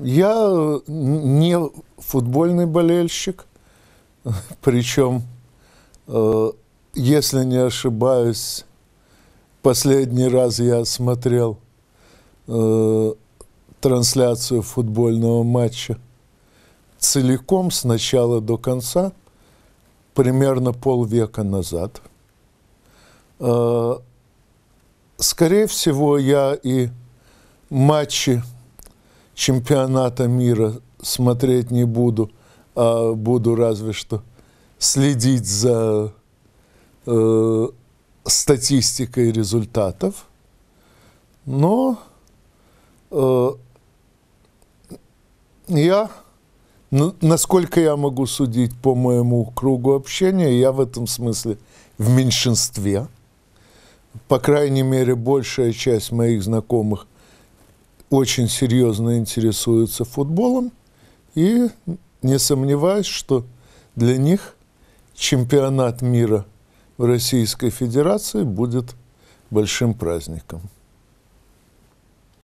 Я э, не футбольный болельщик, причем, э, если не ошибаюсь, последний раз я смотрел э, трансляцию футбольного матча целиком с начала до конца, примерно полвека назад. Скорее всего, я и матчи чемпионата мира смотреть не буду, а буду разве что следить за э, статистикой результатов. Но э, я, насколько я могу судить по моему кругу общения, я в этом смысле в меньшинстве. По крайней мере, большая часть моих знакомых – очень серьезно интересуются футболом и не сомневаюсь, что для них чемпионат мира в Российской Федерации будет большим праздником.